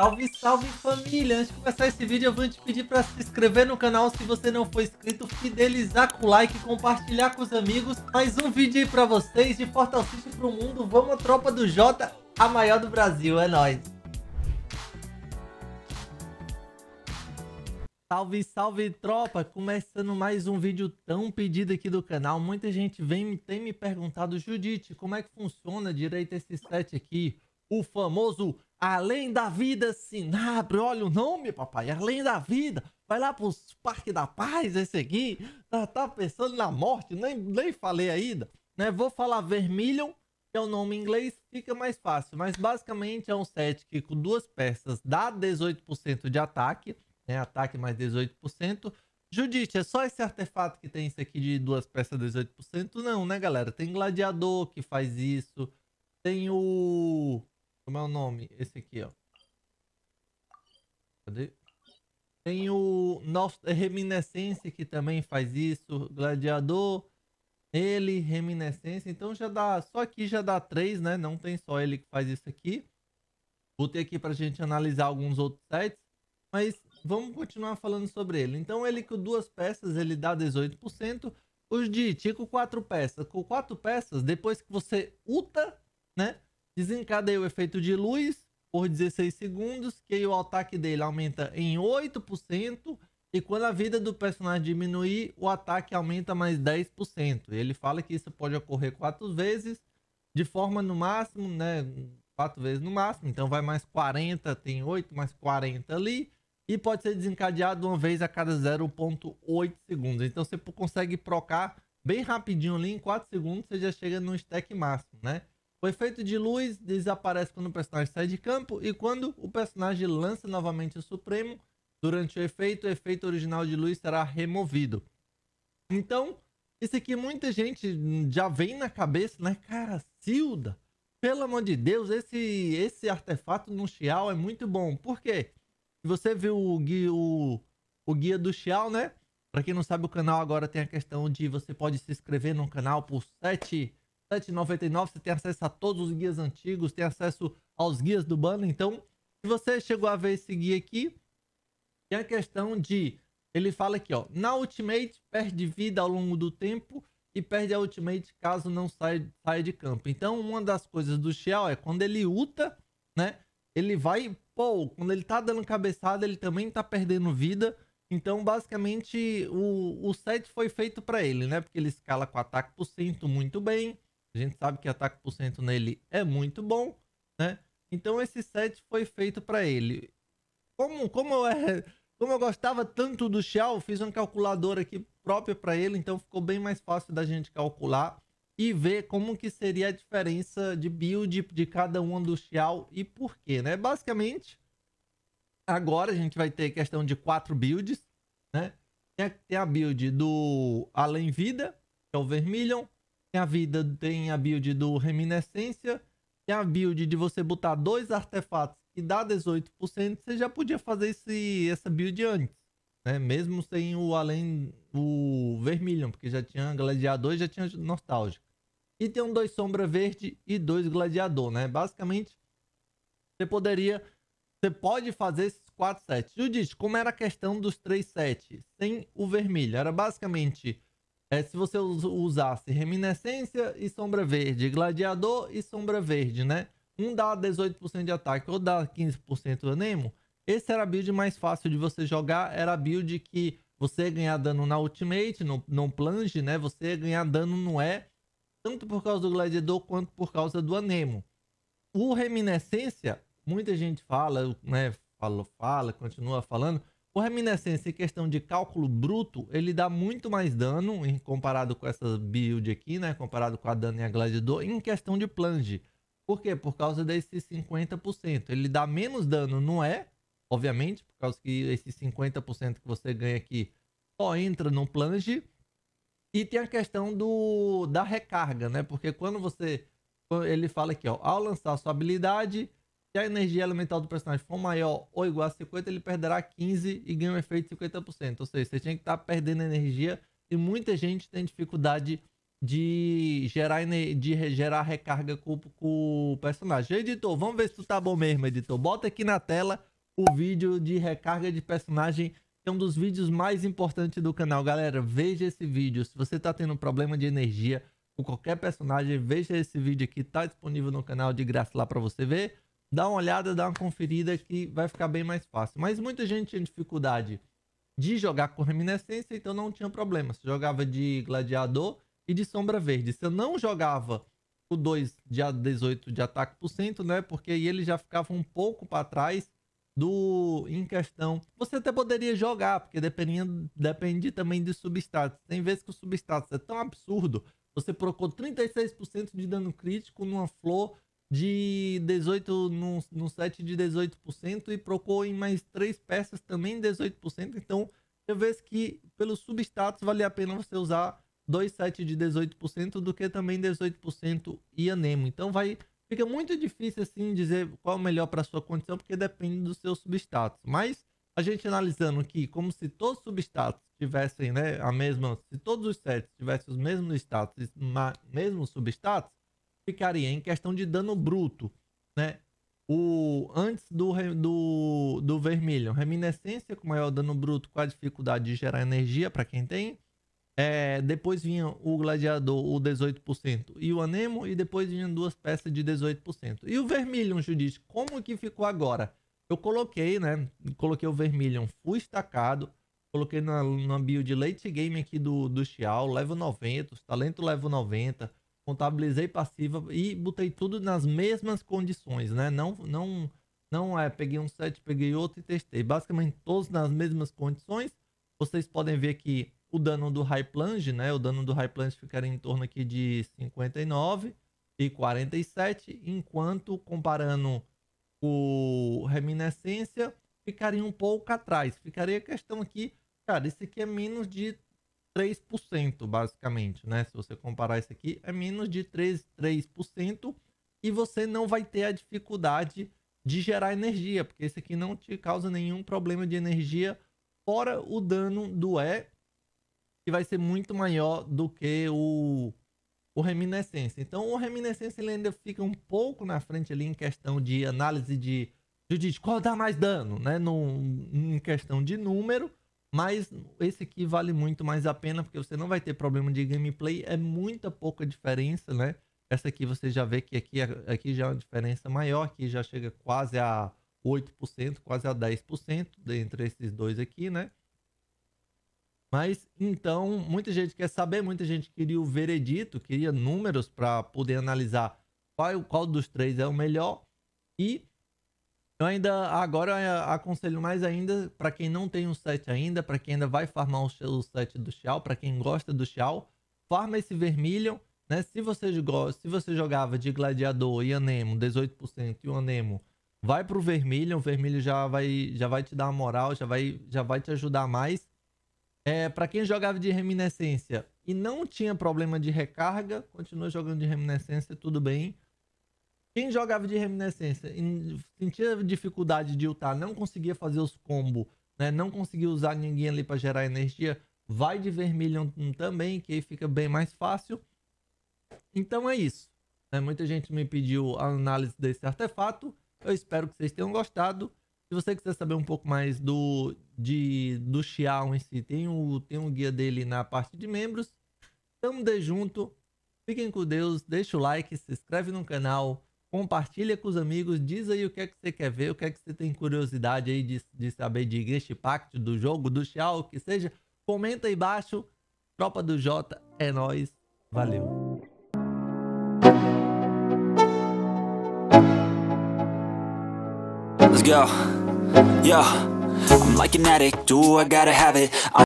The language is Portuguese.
Salve, salve família! Antes de começar esse vídeo, eu vou te pedir para se inscrever no canal se você não for inscrito, fidelizar com o like, compartilhar com os amigos. Mais um vídeo aí para vocês de para pro mundo. Vamos, tropa do Jota, a maior do Brasil, é nóis! Salve, salve tropa! Começando mais um vídeo tão pedido aqui do canal. Muita gente vem tem me perguntado, Judite, como é que funciona direito esse set aqui? o famoso Além da Vida Sinabre. Olha o nome, papai, Além da Vida. Vai lá pros Parque da Paz esse aqui. Tá, tá pensando na morte, nem, nem falei ainda. Né? Vou falar Vermilion, que é o nome em inglês, fica mais fácil. Mas basicamente é um set que com duas peças dá 18% de ataque. Né? Ataque mais 18%. Judite, é só esse artefato que tem isso aqui de duas peças 18%? Não, né, galera? Tem Gladiador que faz isso. Tem o como é o nome? Esse aqui, ó. Cadê? Tem o nosso Reminiscência que também faz isso. Gladiador. Ele, Reminiscência. Então já dá. Só aqui já dá três, né? Não tem só ele que faz isso aqui. Botei aqui pra gente analisar alguns outros sites. Mas vamos continuar falando sobre ele. Então ele com duas peças ele dá 18%. Os de Tico, quatro peças. Com quatro peças, depois que você uta, né? Desencadeia o efeito de luz por 16 segundos, que o ataque dele aumenta em 8%, e quando a vida do personagem diminuir, o ataque aumenta mais 10%. Ele fala que isso pode ocorrer quatro vezes, de forma no máximo, né? Quatro vezes no máximo, então vai mais 40, tem 8, mais 40 ali, e pode ser desencadeado uma vez a cada 0.8 segundos. Então você consegue procar bem rapidinho ali, em 4 segundos você já chega no stack máximo, né? O efeito de luz desaparece quando o personagem sai de campo e quando o personagem lança novamente o Supremo, durante o efeito, o efeito original de luz será removido. Então, isso aqui muita gente já vem na cabeça, né? Cara, Silda, pelo amor de Deus, esse, esse artefato no Xiao é muito bom. Por quê? Se você viu o guia, o, o guia do Xiao, né? Para quem não sabe, o canal agora tem a questão de você pode se inscrever no canal por 7 7,99. Você tem acesso a todos os guias antigos, tem acesso aos guias do banner. Então, se você chegou a ver esse guia aqui, tem a questão de. Ele fala aqui, ó. Na Ultimate, perde vida ao longo do tempo e perde a Ultimate caso não saia, saia de campo. Então, uma das coisas do Xiao é quando ele luta, né? Ele vai. Pô, quando ele tá dando cabeçada, ele também tá perdendo vida. Então, basicamente, o, o set foi feito para ele, né? Porque ele escala com ataque por cento muito bem. A gente sabe que ataque por cento nele é muito bom, né? Então esse set foi feito para ele. Como, como, eu é, como eu gostava tanto do eu fiz uma calculadora aqui própria para ele, então ficou bem mais fácil da gente calcular e ver como que seria a diferença de build de cada um do Xiao e por quê, né? Basicamente, agora a gente vai ter questão de quatro builds, né? Tem a build do Além Vida, que é o Vermilion, tem a vida, tem a build do Reminiscência. Tem a build de você botar dois artefatos que dá 18%. Você já podia fazer esse, essa build antes. Né? Mesmo sem o além o vermelho, porque já tinha gladiador e já tinha nostálgico. E tem um dois sombra verde e dois gladiador, né? Basicamente, você poderia, você pode fazer esses quatro sets. Judite, como era a questão dos três sets sem o vermelho? Era basicamente é, se você usasse Reminiscência e Sombra Verde, Gladiador e Sombra Verde, né? Um dá 18% de ataque ou dá 15% do Anemo. Esse era a build mais fácil de você jogar. Era a build que você ia ganhar dano na ultimate, no, no plunge, né? Você ia ganhar dano no E, tanto por causa do Gladiador quanto por causa do Anemo. O Reminiscência, muita gente fala, né? Fala, fala, continua falando o reminiscência em questão de cálculo bruto, ele dá muito mais dano em comparado com essa build aqui, né? Comparado com a dano e a gladiador, em questão de plunge. Por quê? Por causa desse 50%. Ele dá menos dano, não é? Obviamente, por causa que esse 50% que você ganha aqui só entra no plunge. E tem a questão do da recarga, né? Porque quando você ele fala aqui, ó, ao lançar sua habilidade, se a energia elemental do personagem for maior ou igual a 50, ele perderá 15 e ganha um efeito de 50%. Ou seja, você tinha que estar tá perdendo energia e muita gente tem dificuldade de gerar, de gerar recarga com, com o personagem. Editor, vamos ver se tu tá bom mesmo, editor. Bota aqui na tela o vídeo de recarga de personagem, que é um dos vídeos mais importantes do canal. Galera, veja esse vídeo. Se você tá tendo problema de energia com qualquer personagem, veja esse vídeo aqui. Tá disponível no canal de graça lá para você ver dá uma olhada, dá uma conferida que vai ficar bem mais fácil. Mas muita gente tinha dificuldade de jogar com reminiscência, então não tinha problema. Você jogava de gladiador e de sombra verde. Você não jogava o 2 de 18 de ataque por cento, né? Porque aí ele já ficava um pouco para trás do em questão. Você até poderia jogar, porque dependia depende também de substratos. Tem vezes que o substatus é tão absurdo, você procurou 36% de dano crítico numa flor de 18 no set de 18% e procou em mais três peças também 18%. Então, eu vejo que pelo substatus vale a pena você usar dois sets de 18% do que também 18% e anemo. Então, vai fica muito difícil assim dizer qual é o melhor para sua condição, porque depende do seu substatus. Mas a gente analisando aqui, como se todos os substatus tivessem né, a mesma, se todos os sets tivessem os mesmos status, mesmo substatus, ficaria em questão de dano bruto, né? O, antes do, do, do vermelho, reminiscência com maior dano bruto com a dificuldade de gerar energia para quem tem. É, depois vinha o gladiador, o 18%, e o anemo, e depois vinha duas peças de 18%. E o vermelho, Judite, como que ficou agora? Eu coloquei, né? Coloquei o vermelho, fui estacado, coloquei na, na build late game aqui do, do Xiao, level 90, os talento level 90, contabilizei passiva e botei tudo nas mesmas condições, né? Não, não, não é, peguei um set, peguei outro e testei. Basicamente todos nas mesmas condições. Vocês podem ver que o dano do High Plunge, né? O dano do High Plunge ficaria em torno aqui de 59 e 47, enquanto comparando o Reminiscência ficaria um pouco atrás. Ficaria a questão aqui, cara, isso aqui é menos de 3%, basicamente, né? Se você comparar isso aqui, é menos de 3, 3% e você não vai ter a dificuldade de gerar energia, porque esse aqui não te causa nenhum problema de energia, fora o dano do E, que vai ser muito maior do que o, o Reminiscência. Então, o Reminiscência ele ainda fica um pouco na frente ali em questão de análise de Judite, qual dá mais dano, né? No, em questão de número, mas esse aqui vale muito mais a pena, porque você não vai ter problema de gameplay, é muita pouca diferença, né? Essa aqui você já vê que aqui, aqui já é uma diferença maior, aqui já chega quase a 8%, quase a 10% entre esses dois aqui, né? Mas então, muita gente quer saber, muita gente queria o veredito, queria números para poder analisar qual, qual dos três é o melhor. E eu ainda agora eu é, aconselho mais ainda para quem não tem um set ainda, para quem ainda vai farmar o set do Xiao, para quem gosta do Xiao, farma esse vermelho, né? Se você se você jogava de gladiador e anemo 18% e o anemo vai pro vermelho, o vermelho já vai já vai te dar uma moral, já vai já vai te ajudar mais. É, para quem jogava de reminiscência e não tinha problema de recarga, continua jogando de reminiscência, tudo bem quem jogava de reminiscência sentia dificuldade de ultar, não conseguia fazer os combos, né? não conseguia usar ninguém ali para gerar energia, vai de vermelho também, que aí fica bem mais fácil. Então é isso. Né? Muita gente me pediu a análise desse artefato. Eu espero que vocês tenham gostado. Se você quiser saber um pouco mais do, de, do Xiao em si, tem o, tem o guia dele na parte de membros. Tamo de junto. Fiquem com Deus, deixa o like, se inscreve no canal compartilha com os amigos, diz aí o que é que você quer ver, o que é que você tem curiosidade aí de, de saber de Ghost Pacto, do jogo, do Xiao, o que seja. Comenta aí embaixo. Tropa do Jota, é nós. Valeu. Let's go. I'm like an addict, do I gotta have it?